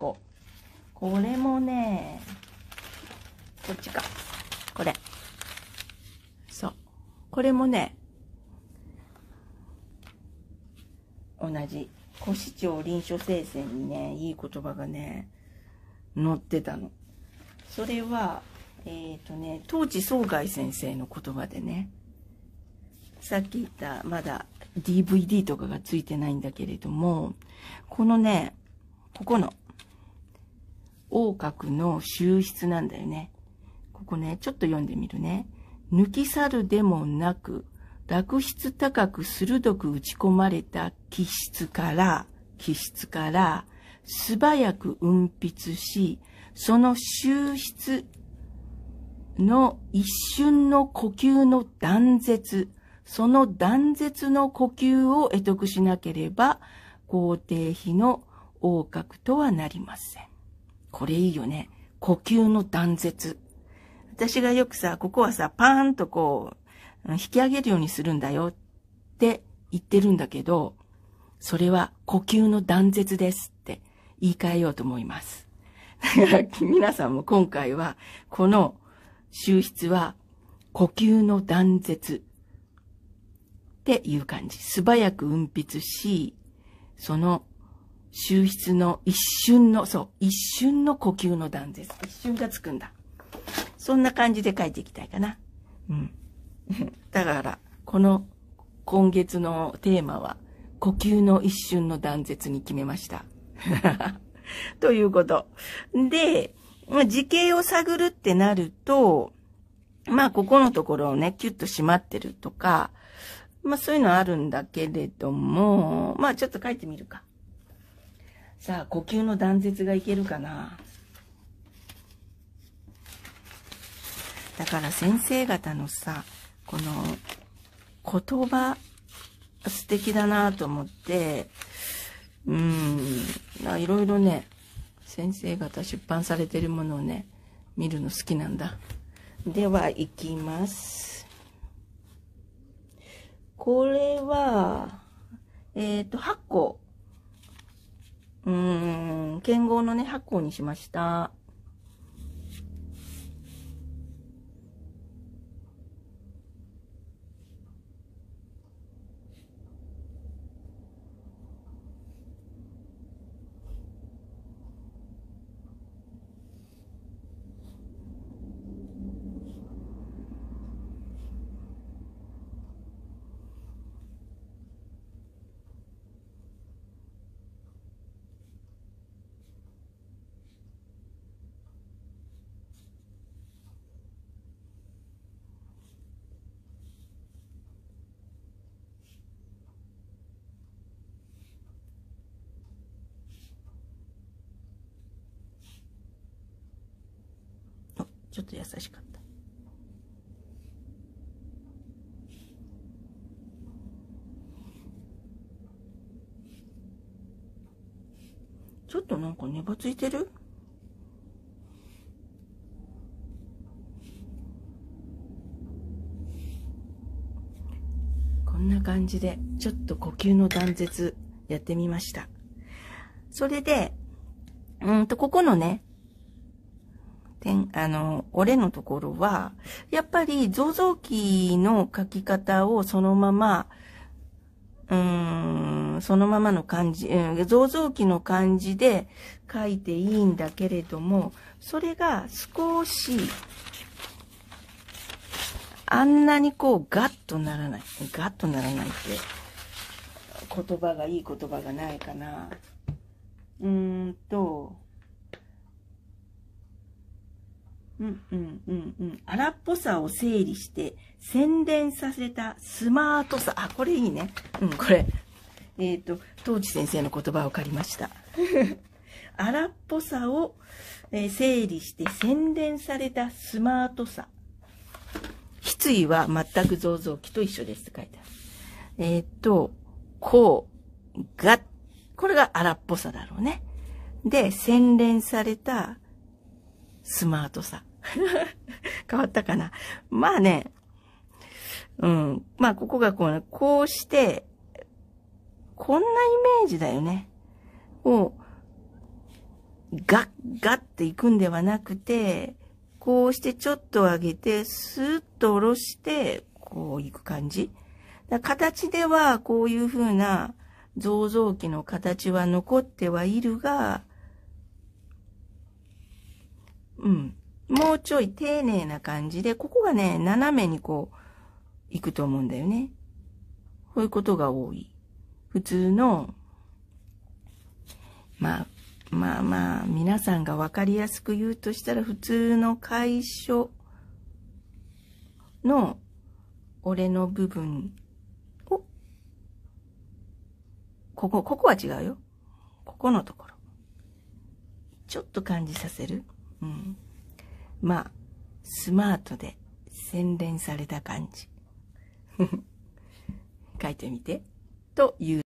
個これもねこっちかこれそうこれもね同じ古市長臨床生鮮にねいい言葉がね載ってたのそれはえっ、ー、とね当地総外先生の言葉でねさっき言ったまだ DVD とかがついてないんだけれどもこのねここの横隔の収出なんだよね。ここね、ちょっと読んでみるね。抜き去るでもなく、落筆高く鋭く打ち込まれた気質から、気質から、素早く運筆し、その収筆の一瞬の呼吸の断絶、その断絶の呼吸を得得しなければ、皇帝比の横隔とはなりません。これいいよね。呼吸の断絶。私がよくさ、ここはさ、パーンとこう、引き上げるようにするんだよって言ってるんだけど、それは呼吸の断絶ですって言い換えようと思います。だから皆さんも今回は、この収筆は呼吸の断絶っていう感じ。素早く運筆し、その終筆の一瞬の、そう、一瞬の呼吸の段です。一瞬がつくんだ。そんな感じで書いていきたいかな。うん。だから、この今月のテーマは、呼吸の一瞬の断絶に決めました。ということ。で、ま時系を探るってなると、まあ、ここのところをね、キュッと締まってるとか、まあ、そういうのあるんだけれども、まあ、ちょっと書いてみるか。さあ、呼吸の断絶がいけるかな。だから先生方のさ、この言葉、素敵だなと思って、うん、いろいろね、先生方出版されてるものをね、見るの好きなんだ。では、いきます。これは、えっ、ー、と、8個うん、剣豪のね、発行にしました。ちょっと優しかった。ちょっとなんかねばついてるこんな感じで、ちょっと呼吸の断絶やってみました。それで、うんと、ここのね、てん、あの、俺のところは、やっぱり造像器の書き方をそのまま、うーん、そのままの感じ、うん、造像器の感じで書いていいんだけれども、それが少し、あんなにこうガッとならない。ガッとならないって、言葉がいい言葉がないかな。うーんと、うんうんうんうん。荒っぽさを整理して洗練させたスマートさ。あ、これいいね。うん、これ。えっ、ー、と、当時先生の言葉を借りました。荒っぽさを、えー、整理して洗練されたスマートさ。失意は全く造像と一緒ですって書いてある。えっ、ー、と、こう、が、これが荒っぽさだろうね。で、洗練されたスマートさ。変わったかな。まあね、うん。まあ、ここがこう、ね、こうして、こんなイメージだよね。を、ガッガッっていくんではなくて、こうしてちょっと上げて、スーッと下ろして、こういく感じ。形ではこういう風な造像機の形は残ってはいるが、うん。もうちょい丁寧な感じで、ここがね、斜めにこう、行くと思うんだよね。こういうことが多い。普通の、まあ、まあまあ、皆さんがわかりやすく言うとしたら、普通の解消の、俺の部分を、ここ、ここは違うよ。ここのところ。ちょっと感じさせる。うん。まあ、スマートで洗練された感じ。書いてみて。という。